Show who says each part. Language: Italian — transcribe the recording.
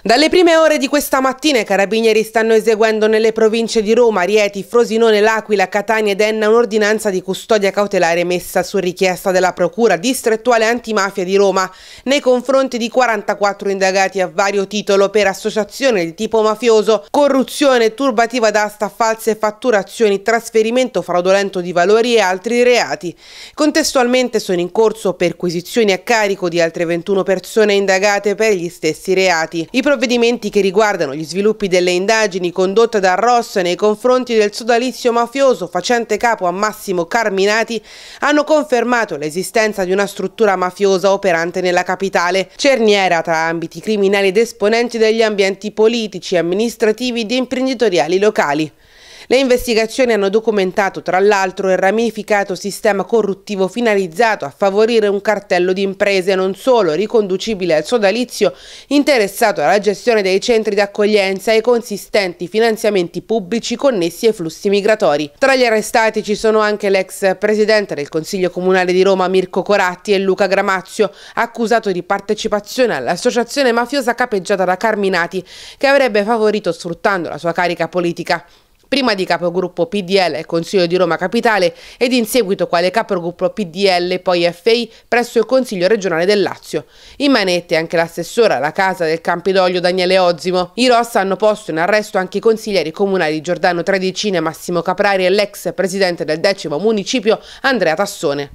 Speaker 1: Dalle prime ore di questa mattina i carabinieri stanno eseguendo nelle province di Roma, Rieti, Frosinone, L'Aquila, Catania ed Enna un'ordinanza di custodia cautelare emessa su richiesta della Procura distrettuale antimafia di Roma nei confronti di 44 indagati a vario titolo per associazione di tipo mafioso, corruzione, turbativa d'asta, false fatturazioni, trasferimento fraudolento di valori e altri reati. Contestualmente sono in corso perquisizioni a carico di altre 21 persone indagate per gli stessi reati. I provvedimenti che riguardano gli sviluppi delle indagini condotte da Ross nei confronti del sodalizio mafioso facente capo a Massimo Carminati hanno confermato l'esistenza di una struttura mafiosa operante nella capitale, cerniera tra ambiti criminali ed esponenti degli ambienti politici, amministrativi ed imprenditoriali locali. Le investigazioni hanno documentato tra l'altro il ramificato sistema corruttivo finalizzato a favorire un cartello di imprese non solo riconducibile al sodalizio interessato alla gestione dei centri d'accoglienza e consistenti finanziamenti pubblici connessi ai flussi migratori. Tra gli arrestati ci sono anche l'ex presidente del Consiglio Comunale di Roma Mirko Coratti e Luca Gramazio, accusato di partecipazione all'associazione mafiosa capeggiata da Carminati, che avrebbe favorito sfruttando la sua carica politica prima di capogruppo PDL e Consiglio di Roma Capitale ed in seguito quale capogruppo PDL poi FI presso il Consiglio regionale del Lazio. In manette anche l'assessora alla casa del Campidoglio Daniele Ozimo. I Ross hanno posto in arresto anche i consiglieri comunali Giordano Tredicine, Massimo Caprari e l'ex presidente del decimo municipio Andrea Tassone.